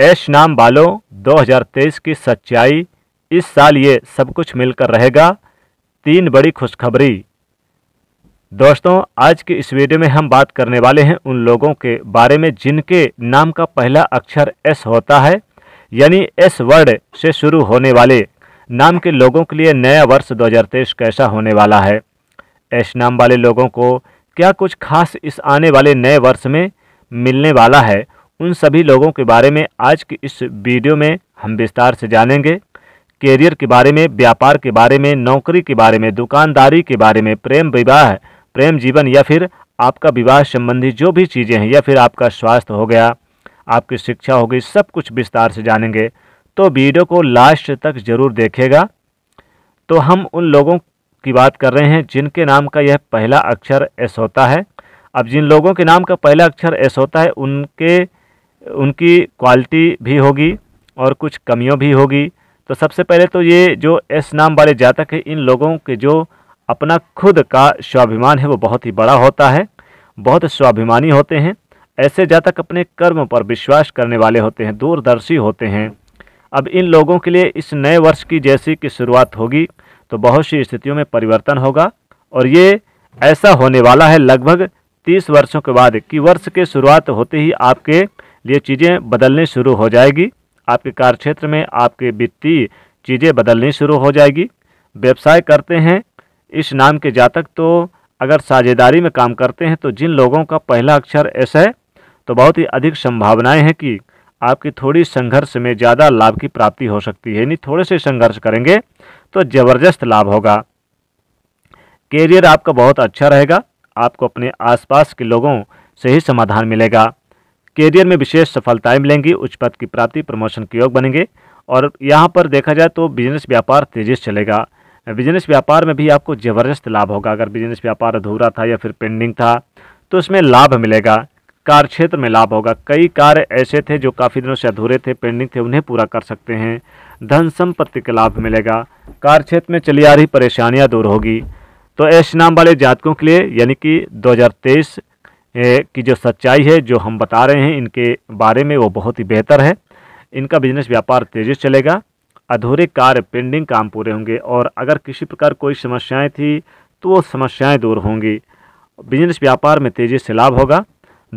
ऐश नाम वालों 2023 की सच्चाई इस साल ये सब कुछ मिलकर रहेगा तीन बड़ी खुशखबरी दोस्तों आज की इस वीडियो में हम बात करने वाले हैं उन लोगों के बारे में जिनके नाम का पहला अक्षर एस होता है यानी एस वर्ड से शुरू होने वाले नाम के लोगों के लिए नया वर्ष 2023 कैसा होने वाला है एस नाम वाले लोगों को क्या कुछ खास इस आने वाले नए वर्ष में मिलने वाला है उन सभी लोगों के बारे में आज की इस वीडियो में हम विस्तार से जानेंगे कैरियर के बारे में व्यापार के बारे में नौकरी के बारे में दुकानदारी के बारे में प्रेम विवाह प्रेम जीवन या फिर आपका विवाह संबंधी जो भी चीज़ें हैं या फिर आपका स्वास्थ्य हो गया आपकी शिक्षा हो गई सब कुछ विस्तार से जानेंगे तो वीडियो को लास्ट तक जरूर देखेगा तो हम उन लोगों की बात कर रहे हैं जिनके नाम का यह पहला अक्षर एस होता है अब जिन लोगों के नाम का पहला अक्षर एस होता है उनके उनकी क्वालिटी भी होगी और कुछ कमियों भी होगी तो सबसे पहले तो ये जो एस नाम वाले जातक है इन लोगों के जो अपना खुद का स्वाभिमान है वो बहुत ही बड़ा होता है बहुत स्वाभिमानी होते हैं ऐसे जातक अपने कर्म पर विश्वास करने वाले होते हैं दूरदर्शी होते हैं अब इन लोगों के लिए इस नए वर्ष की जैसी की शुरुआत होगी तो बहुत सी स्थितियों में परिवर्तन होगा और ये ऐसा होने वाला है लगभग तीस वर्षों के बाद कि वर्ष के शुरुआत होते ही आपके ये चीज़ें बदलनी शुरू हो जाएगी आपके कार्यक्षेत्र में आपके वित्तीय चीज़ें बदलनी शुरू हो जाएगी व्यवसाय करते हैं इस नाम के जातक तो अगर साझेदारी में काम करते हैं तो जिन लोगों का पहला अक्षर एस है तो बहुत ही अधिक संभावनाएं हैं कि आपकी थोड़ी संघर्ष में ज़्यादा लाभ की प्राप्ति हो सकती है यानी थोड़े से संघर्ष करेंगे तो ज़बरदस्त लाभ होगा कैरियर आपका बहुत अच्छा रहेगा आपको अपने आसपास के लोगों से ही समाधान मिलेगा कैरियर में विशेष सफलताएं मिलेंगी उच्च पद की प्राप्ति प्रमोशन के योग बनेंगे और यहाँ पर देखा जाए तो बिजनेस व्यापार तेजी से चलेगा बिजनेस व्यापार में भी आपको जबरदस्त लाभ होगा अगर बिजनेस व्यापार अधूरा था या फिर पेंडिंग था तो उसमें लाभ मिलेगा कार्य क्षेत्र में लाभ होगा कई कार्य ऐसे थे जो काफ़ी दिनों से अधूरे थे पेंडिंग थे उन्हें पूरा कर सकते हैं धन संपत्ति का लाभ मिलेगा कार्य क्षेत्र में चली आ रही परेशानियाँ दूर होगी तो ऐश नाम वाले जातकों के लिए यानी कि 2023 की जो सच्चाई है जो हम बता रहे हैं इनके बारे में वो बहुत ही बेहतर है इनका बिजनेस व्यापार तेज़ी से चलेगा अधूरे कार्य पेंडिंग काम पूरे होंगे और अगर किसी प्रकार कोई समस्याएं थी तो वो समस्याएं दूर होंगी बिजनेस व्यापार में तेज़ी से लाभ होगा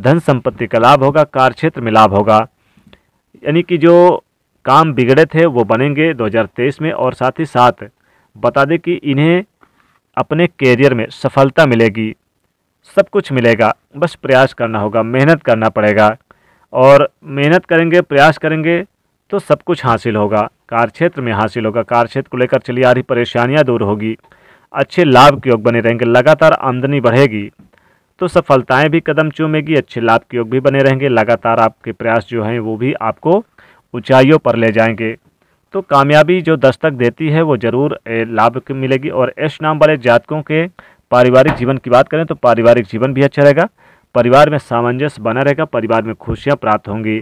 धन संपत्ति का लाभ होगा कार्य क्षेत्र में लाभ होगा यानी कि जो काम बिगड़े थे वो बनेंगे 2023 में और साथ ही साथ बता दें कि इन्हें अपने कैरियर में सफलता मिलेगी सब कुछ मिलेगा बस प्रयास करना होगा मेहनत करना पड़ेगा और मेहनत करेंगे प्रयास करेंगे तो सब कुछ हासिल होगा क्षेत्र में हासिल होगा क्षेत्र को लेकर चली आ रही परेशानियाँ दूर होगी अच्छे लाभ के योग बने रहेंगे लगातार आमदनी बढ़ेगी तो सफलताएं भी कदम चूमेगी अच्छे लाभ के योग भी बने रहेंगे लगातार आपके प्रयास जो हैं वो भी आपको ऊंचाइयों पर ले जाएंगे तो कामयाबी जो दस्तक देती है वो ज़रूर लाभ मिलेगी और ऐश नाम वाले जातकों के पारिवारिक जीवन की बात करें तो पारिवारिक जीवन भी अच्छा रहेगा परिवार में सामंजस्य बना रहेगा परिवार में खुशियाँ प्राप्त होंगी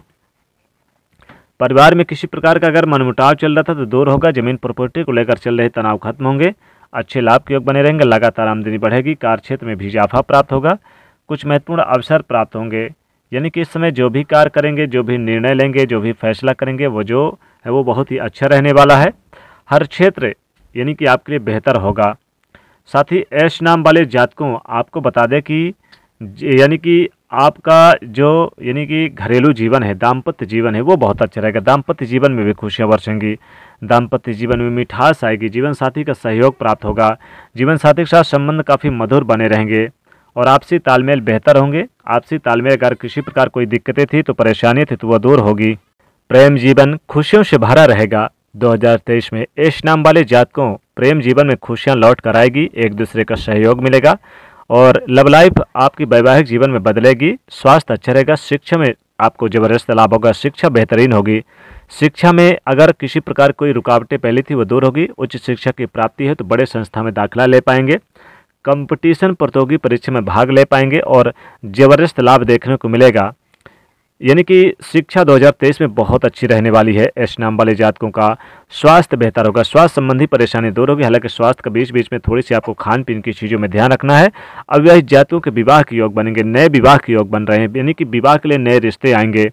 परिवार में किसी प्रकार का अगर मनमुटाव चल रहा था तो दूर होगा जमीन प्रॉपर्टी को लेकर चल रहे तनाव खत्म होंगे अच्छे लाभ के योग बने रहेंगे लगातार आमदनी बढ़ेगी कार्य क्षेत्र में भी इजाफा प्राप्त होगा कुछ महत्वपूर्ण अवसर प्राप्त होंगे यानी कि इस समय जो भी कार्य करेंगे जो भी निर्णय लेंगे जो भी फैसला करेंगे वो जो है वो बहुत ही अच्छा रहने वाला है हर क्षेत्र यानी कि आपके लिए बेहतर होगा साथ ही ऐश नाम वाले जातकों आपको बता दें कि यानी कि आपका जो यानी कि घरेलू जीवन है दाम्पत्य जीवन है वो बहुत अच्छा रहेगा दाम्पत्य जीवन में भी खुशियाँ बरसेंगी दाम्पत्य जीवन में मिठास आएगी जीवन साथी का सहयोग प्राप्त होगा जीवन साथी के साथ संबंध काफ़ी मधुर बने रहेंगे और आपसी तालमेल बेहतर होंगे आपसी तालमेल अगर किसी प्रकार कोई दिक्कतें थी तो परेशानी थी तो वह दूर होगी प्रेम जीवन खुशियों से भरा रहेगा 2023 में ऐश नाम वाले जातकों प्रेम जीवन में खुशियाँ लौट कर आएगी एक दूसरे का सहयोग मिलेगा और लव लाइफ आपकी वैवाहिक जीवन में बदलेगी स्वास्थ्य अच्छा रहेगा शिक्षा में आपको ज़बरदस्त लाभ होगा शिक्षा बेहतरीन होगी शिक्षा में अगर किसी प्रकार कोई रुकावटें पहले थी वो दूर होगी उच्च शिक्षा की प्राप्ति है तो बड़े संस्था में दाखिला ले पाएंगे कंपटीशन प्रतियोगी तो परीक्षा में भाग ले पाएंगे और ज़बरदस्त लाभ देखने को मिलेगा यानी कि शिक्षा 2023 में बहुत अच्छी रहने वाली है एस नाम वाले जातकों का स्वास्थ्य बेहतर होगा स्वास्थ्य संबंधी परेशानी दूर होगी हालांकि स्वास्थ्य के बीच बीच में थोड़ी सी आपको खान पीन की चीज़ों में ध्यान रखना है अविवाहित जातकों के विवाह के योग बनेंगे नए विवाह के योग बन रहे हैं यानी कि विवाह के लिए नए रिश्ते आएंगे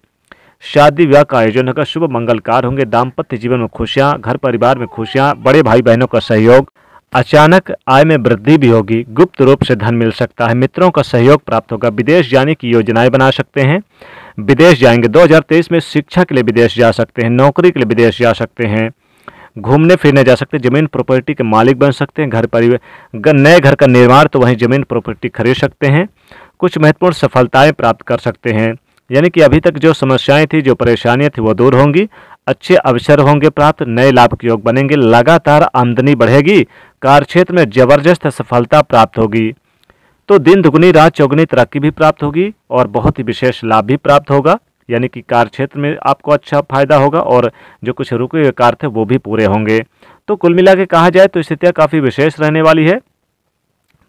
शादी विवाह का आयोजन होगा शुभ मंगलकार होंगे दाम्पत्य जीवन में खुशियाँ घर परिवार में खुशियाँ बड़े भाई बहनों का सहयोग अचानक आय में वृद्धि भी होगी गुप्त रूप से धन मिल सकता है मित्रों का सहयोग प्राप्त होगा विदेश जाने की योजनाएं बना सकते हैं विदेश जाएंगे 2023 में शिक्षा के लिए विदेश जा सकते हैं नौकरी के लिए विदेश जा सकते हैं घूमने फिरने जा सकते हैं जमीन प्रॉपर्टी के मालिक बन सकते हैं घर परिवार नए घर का निर्माण तो वहीं जमीन प्रॉपर्टी खरीद सकते हैं कुछ महत्वपूर्ण सफलताएँ प्राप्त कर सकते हैं यानी कि अभी तक जो समस्याएँ थी जो परेशानियाँ थी वो दूर होंगी अच्छे अवसर होंगे प्राप्त नए लाभ के योग बनेंगे लगातार आमदनी बढ़ेगी कार्य क्षेत्र में जबरदस्त सफलता प्राप्त होगी तो दिन दुगुनी रात चौगुनी तरक्की भी प्राप्त होगी और बहुत ही विशेष लाभ भी प्राप्त होगा यानी कि कार्य क्षेत्र में आपको अच्छा फायदा होगा और जो कुछ रुके हुए कार्य थे वो भी पूरे होंगे तो कुल मिला के कहा जाए तो स्थितियाँ काफ़ी विशेष रहने वाली है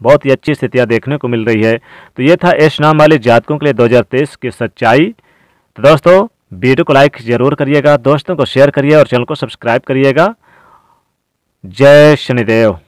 बहुत ही अच्छी स्थितियाँ देखने को मिल रही है तो ये था एश नाम वाले जातकों के लिए 2023 की सच्चाई तो दोस्तों वीडियो को लाइक ज़रूर करिएगा दोस्तों को शेयर करिए और चैनल को सब्सक्राइब करिएगा जय शनिदेव